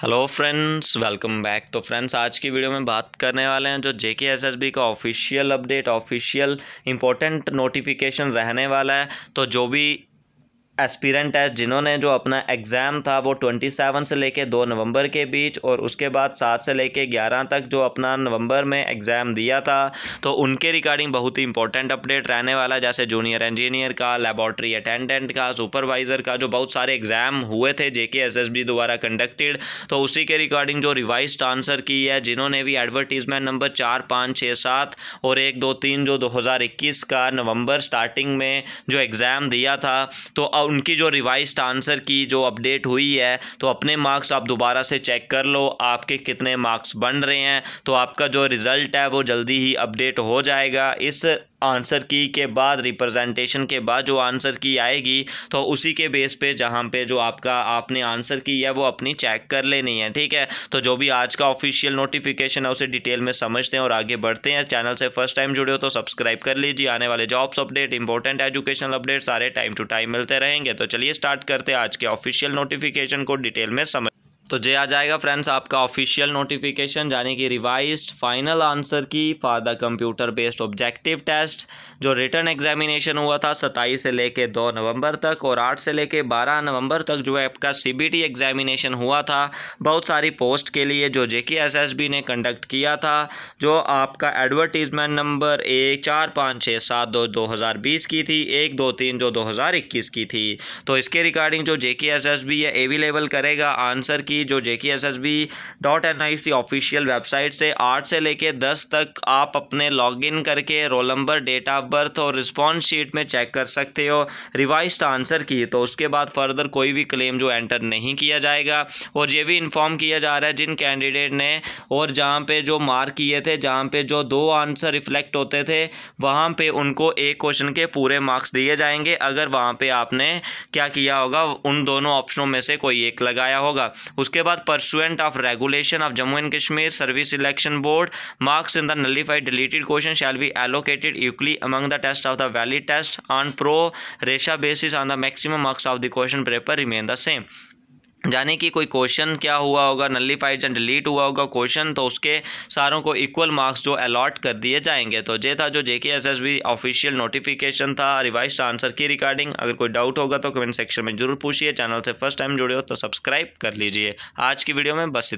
hello friends welcome back तो friends आज की वीडियो में बात करने वाले हैं जो J K S S B का official update official important notification रहने वाला है तो जो भी एस्पिरेंट है जिन्होंने जो अपना एग्ज़ाम था वो ट्वेंटी सेवन से लेके दो नवंबर के बीच और उसके बाद सात से लेके ग्यारह तक जो अपना नवंबर में एग्ज़ाम दिया था तो उनके रिगार्डिंग बहुत ही इंपॉर्टेंट अपडेट रहने वाला जैसे जूनियर इंजीनियर का लेबॉर्ट्री अटेंडेंट का सुपरवाइज़र का जो बहुत सारे एग्ज़ाम हुए थे J K S S B द्वारा कंडक्टेड तो उसी के रिगार्डिंग जो रिवाइज आंसर की है जिन्होंने भी एडवर्टीज़मेंट नंबर चार पाँच छः सात और एक दो तीन जो दो हज़ार इक्कीस का नवम्बर स्टार्टिंग में जो एग्ज़ाम दिया था तो अब उनकी जो रिवाइज आंसर की जो अपडेट हुई है तो अपने मार्क्स आप दोबारा से चेक कर लो आपके कितने मार्क्स बन रहे हैं तो आपका जो रिज़ल्ट है वो जल्दी ही अपडेट हो जाएगा इस आंसर की के बाद रिप्रेजेंटेशन के बाद जो आंसर की आएगी तो उसी के बेस पे जहाँ पे जो आपका आपने आंसर की है वो अपनी चेक कर लेनी है ठीक है तो जो भी आज का ऑफिशियल नोटिफिकेशन है उसे डिटेल में समझते हैं और आगे बढ़ते हैं चैनल से फर्स्ट टाइम जुड़े हो तो सब्सक्राइब कर लीजिए आने वाले jobs update important educational update सारे टाइम टू टाइम मिलते रहेंगे तो चलिए स्टार्ट करते हैं आज के ऑफिशियल नोटिफिकेशन को डिटेल में समझ तो जे आ जाएगा फ्रेंड्स आपका ऑफिशियल नोटिफिकेशन यानी कि revised final answer key for the computer based objective test जो रिटर्न एग्जामिनेशन हुआ था सताईस से लेके दो नवंबर तक और आठ से लेके बारह नवंबर तक जो है आपका सीबीटी एग्जामिनेशन हुआ था बहुत सारी पोस्ट के लिए जो जे ने कंडक्ट किया था जो आपका एडवर्टीजमेंट नंबर एक चार पाँच छः सात दो दो हज़ार बीस की थी एक दो तीन जो दो हज़ार इक्कीस की थी तो इसके रिगार्डिंग जो J K S S B available करेगा आंसर की कि जो J K S S B dot N I C official website से आठ से लेके दस तक आप अपने लॉगिन करके roll number date of birth और रिस्पॉन्स शीट में चेक कर सकते हो रिवाइज आंसर की तो उसके बाद फर्दर कोई भी क्लेम जो एंटर नहीं किया जाएगा और ये भी इन्फॉर्म किया जा रहा है जिन कैंडिडेट ने और जहाँ पर जो मार्क किए थे जहाँ पर जो दो आंसर रिफ्लेक्ट होते थे वहाँ पर उनको एक क्वेश्चन के पूरे मार्क्स दिए जाएंगे अगर वहाँ पर आपने क्या किया होगा उन दोनों ऑप्शनों में से कोई एक लगाया होगा उसके बाद pursuant of regulation of Jammu and Kashmir service election board marks in the nullified deleted question shall be allocated equally among the test of the valid test on pro rata basis on the maximum marks of the question paper remain the same जाने कि कोई question क्या हुआ होगा nullified या delete हुआ होगा question तो उसके सारों को इक्वल मार्क्स जो अलॉट कर दिए जाएंगे तो ये था जो JK S S B official notification था रिवाइज आंसर की रिकॉर्डिंग अगर कोई डाउट होगा तो कमेंट सेक्शन में जरूर पूछिए चैनल से फर्स्ट टाइम जुड़े हो तो सब्सक्राइब कर लीजिए आज की वीडियो में बस